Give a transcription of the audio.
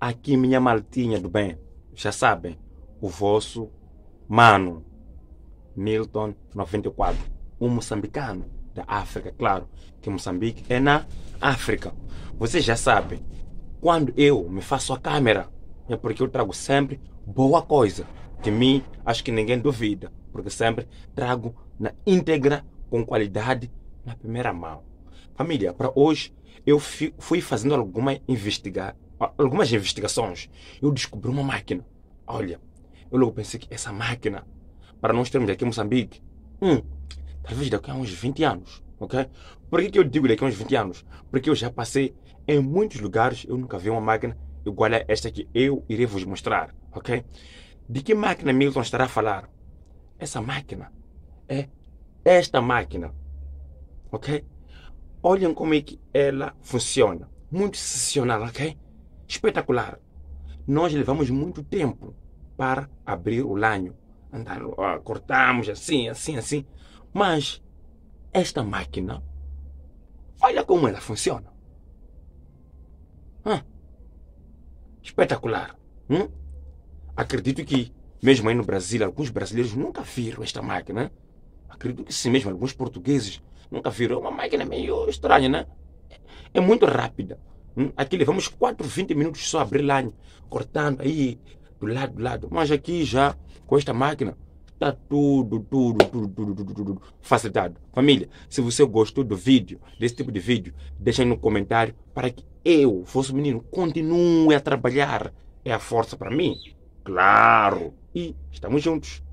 Aqui, minha maltinha do bem, já sabem, o vosso mano, Milton 94, um moçambicano da África, claro, que Moçambique é na África. Vocês já sabem, quando eu me faço a câmera, é porque eu trago sempre boa coisa. De mim, acho que ninguém duvida, porque sempre trago na íntegra, com qualidade, na primeira mão. Família, para hoje eu fui fazendo alguma investigação algumas investigações, eu descobri uma máquina. Olha, eu logo pensei que essa máquina, para nós termos aqui em Moçambique, hum, talvez daqui a uns 20 anos, ok? Por que, que eu digo daqui a uns 20 anos? Porque eu já passei em muitos lugares, eu nunca vi uma máquina igual a esta que eu irei vos mostrar, ok? De que máquina Milton estará a falar? Essa máquina é esta máquina, ok? Olhem como é que ela funciona. Muito sensacional, ok? espetacular. Nós levamos muito tempo para abrir o lanho. Andar, cortamos assim, assim, assim. Mas esta máquina, olha como ela funciona. Ah, espetacular. Hum? Acredito que, mesmo aí no Brasil, alguns brasileiros nunca viram esta máquina. Acredito que sim, mesmo alguns portugueses nunca viram. É uma máquina meio estranha, né? É, é muito rápida. Hum? Aqui levamos 4, 20 minutos só abrir lá, cortando aí do lado, do lado. Mas aqui já, com esta máquina, está tudo, tudo, tudo, tudo, tudo, tudo facilitado. Família, se você gostou do vídeo, desse tipo de vídeo, deixa aí no comentário para que eu, fosse menino, continue a trabalhar. É a força para mim. Claro! E estamos juntos.